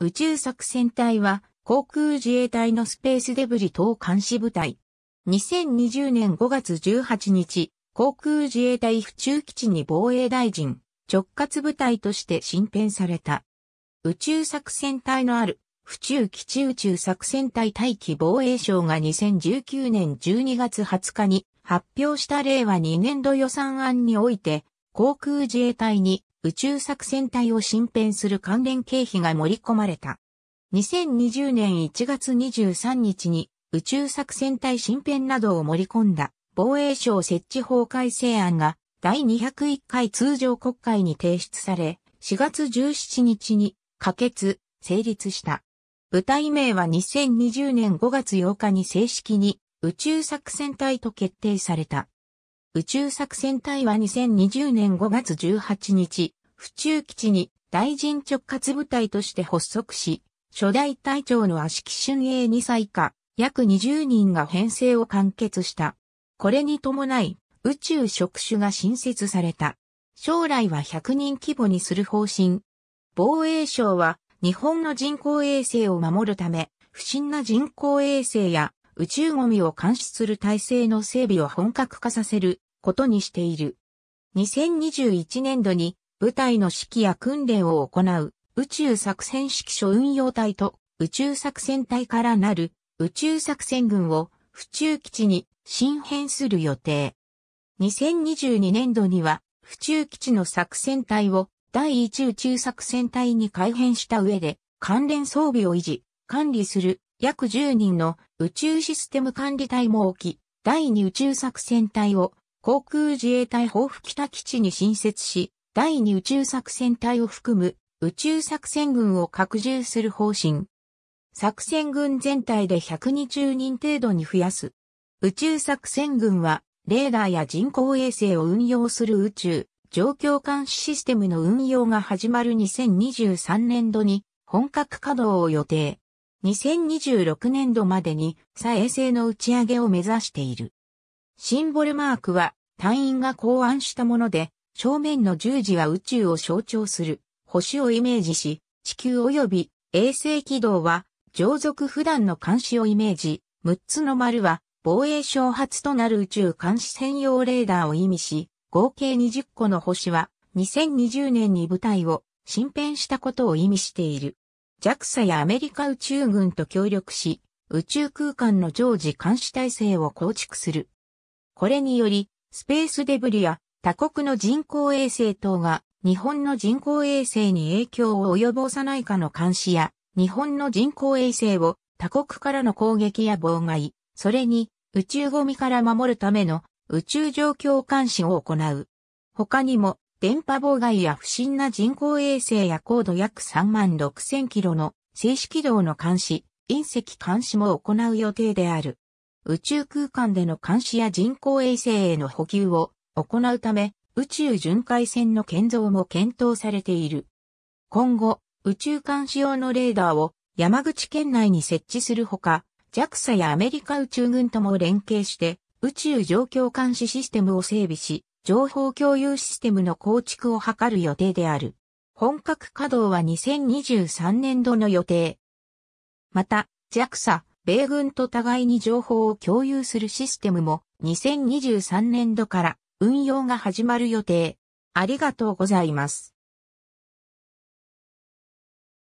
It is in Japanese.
宇宙作戦隊は航空自衛隊のスペースデブリ等監視部隊。2020年5月18日、航空自衛隊府中基地に防衛大臣直轄部隊として新編された。宇宙作戦隊のある府中基地宇宙作戦隊待機防衛省が2019年12月20日に発表した令和2年度予算案において航空自衛隊に宇宙作戦隊を新編する関連経費が盛り込まれた。2020年1月23日に宇宙作戦隊新編などを盛り込んだ防衛省設置法改正案が第201回通常国会に提出され、4月17日に可決、成立した。部隊名は2020年5月8日に正式に宇宙作戦隊と決定された。宇宙作戦隊は2020年5月18日、府中基地に大臣直轄部隊として発足し、初代隊長の足木俊英2歳以下、約20人が編成を完結した。これに伴い、宇宙職種が新設された。将来は100人規模にする方針。防衛省は日本の人工衛星を守るため、不審な人工衛星や宇宙ゴミを監視する体制の整備を本格化させることにしている。2021年度に部隊の指揮や訓練を行う宇宙作戦指揮所運用隊と宇宙作戦隊からなる宇宙作戦軍を府中基地に新編する予定。2022年度には府中基地の作戦隊を第一宇宙作戦隊に改編した上で関連装備を維持、管理する約10人の宇宙システム管理隊も置き、第二宇宙作戦隊を航空自衛隊豊富北基地に新設し、第2宇宙作戦隊を含む宇宙作戦軍を拡充する方針。作戦軍全体で120人程度に増やす。宇宙作戦軍は、レーダーや人工衛星を運用する宇宙、状況監視システムの運用が始まる2023年度に本格稼働を予定。2026年度までに再衛星の打ち上げを目指している。シンボルマークは隊員が考案したもので、正面の十字は宇宙を象徴する星をイメージし、地球及び衛星軌道は常続普段の監視をイメージ、6つの丸は防衛省初となる宇宙監視専用レーダーを意味し、合計20個の星は2020年に部隊を新編したことを意味している。JAXA やアメリカ宇宙軍と協力し、宇宙空間の常時監視体制を構築する。これにより、スペースデブリや他国の人工衛星等が日本の人工衛星に影響を及ぼさないかの監視や日本の人工衛星を他国からの攻撃や妨害、それに宇宙ゴミから守るための宇宙状況監視を行う。他にも電波妨害や不審な人工衛星や高度約3万6000キロの静止軌道の監視、隕石監視も行う予定である。宇宙空間での監視や人工衛星への補給を行うため、宇宙巡回船の建造も検討されている。今後、宇宙監視用のレーダーを山口県内に設置するほか、JAXA やアメリカ宇宙軍とも連携して、宇宙状況監視システムを整備し、情報共有システムの構築を図る予定である。本格稼働は2023年度の予定。また、JAXA、米軍と互いに情報を共有するシステムも2023年度から運用が始まる予定。ありがとうございます。